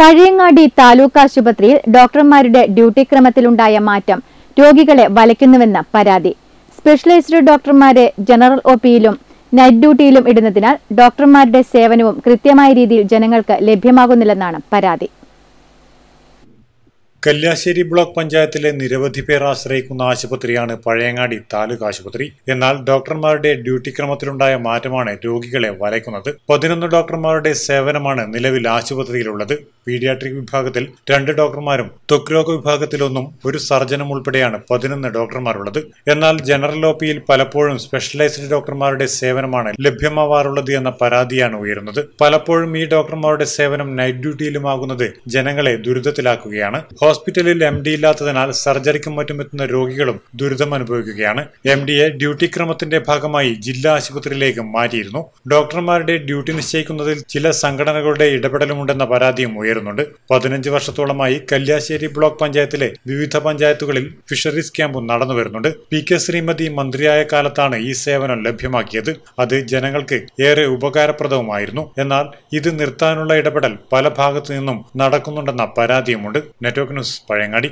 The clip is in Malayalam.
പഴയങ്ങാടി താലൂക്ക് ആശുപത്രിയിൽ ഡോക്ടർമാരുടെ ഡ്യൂട്ടി ക്രമത്തിലുണ്ടായ മാറ്റം രോഗികളെ വലയ്ക്കുന്നുവെന്ന് പരാതി സ്പെഷ്യലൈസ്ഡ് ഡോക്ടർമാരെ ജനറൽ ഒ പിയിലും നൈറ്റ് ഡ്യൂട്ടിയിലും ഇടുന്നതിനാൽ ഡോക്ടർമാരുടെ സേവനവും കൃത്യമായ രീതിയിൽ ജനങ്ങൾക്ക് ലഭ്യമാകുന്നില്ലെന്നാണ് പരാതി കല്യാശ്ശേരി ബ്ലോക്ക് പഞ്ചായത്തിലെ നിരവധി പേർ ആശ്രയിക്കുന്ന ആശുപത്രിയാണ് പഴയങ്ങാടി താലൂക്ക് ആശുപത്രി എന്നാൽ ഡോക്ടർമാരുടെ ഡ്യൂട്ടി ക്രമത്തിലുണ്ടായ മാറ്റമാണ് രോഗികളെ വലയ്ക്കുന്നത് പതിനൊന്ന് ഡോക്ടർമാരുടെ സേവനമാണ് നിലവിൽ ആശുപത്രിയിലുള്ളത് പീഡിയാട്രിക് വിഭാഗത്തിൽ രണ്ട് ഡോക്ടർമാരും ത്വക് രോഗ വിഭാഗത്തിലൊന്നും ഒരു സർജനും ഉൾപ്പെടെയാണ് പതിനൊന്ന് ഡോക്ടർമാരുള്ളത് എന്നാൽ ജനറൽ ഓപിയിൽ പലപ്പോഴും സ്പെഷ്യലൈസ്ഡ് ഡോക്ടർമാരുടെ സേവനമാണ് ലഭ്യമാവാറുള്ളത് എന്ന പരാതിയാണ് ഉയരുന്നത് പലപ്പോഴും ഈ ഡോക്ടർമാരുടെ സേവനം നൈറ്റ് ഡ്യൂട്ടിയിലുമാകുന്നത് ജനങ്ങളെ ദുരിതത്തിലാക്കുകയാണ് ഹോസ്പിറ്റലിൽ എം ഡി ഇല്ലാത്തതിനാൽ സർജറിക്കും മറ്റുമെത്തുന്ന രോഗികളും ദുരിതം അനുഭവിക്കുകയാണ് എം ഡിയെ ഡ്യൂട്ടി ക്രമത്തിന്റെ ഭാഗമായി ജില്ലാ ആശുപത്രിയിലേക്ക് മാറ്റിയിരുന്നു ഡോക്ടർമാരുടെ ഡ്യൂട്ടി നിശ്ചയിക്കുന്നതിൽ ചില സംഘടനകളുടെ ഇടപെടലുമുണ്ടെന്ന പരാതിയും ഉയർന്നു ഉയരുന്നുണ്ട് പതിനഞ്ച് വർഷത്തോളമായി കല്യാശ്ശേരി ബ്ലോക്ക് പഞ്ചായത്തിലെ വിവിധ പഞ്ചായത്തുകളിൽ ഫിഷറീസ് ക്യാമ്പും നടന്നു വരുന്നുണ്ട് പി കെ ശ്രീമതി മന്ത്രിയായ കാലത്താണ് ഈ സേവനം ലഭ്യമാക്കിയത് അത് ജനങ്ങൾക്ക് ഏറെ ഉപകാരപ്രദവുമായിരുന്നു എന്നാൽ ഇത് നിർത്താനുള്ള ഇടപെടൽ പല ഭാഗത്തു നിന്നും നടക്കുന്നുണ്ടെന്ന പരാതിയുമുണ്ട് നെറ്റ്വർക്ക് ന്യൂസ് പഴയങ്ങാടി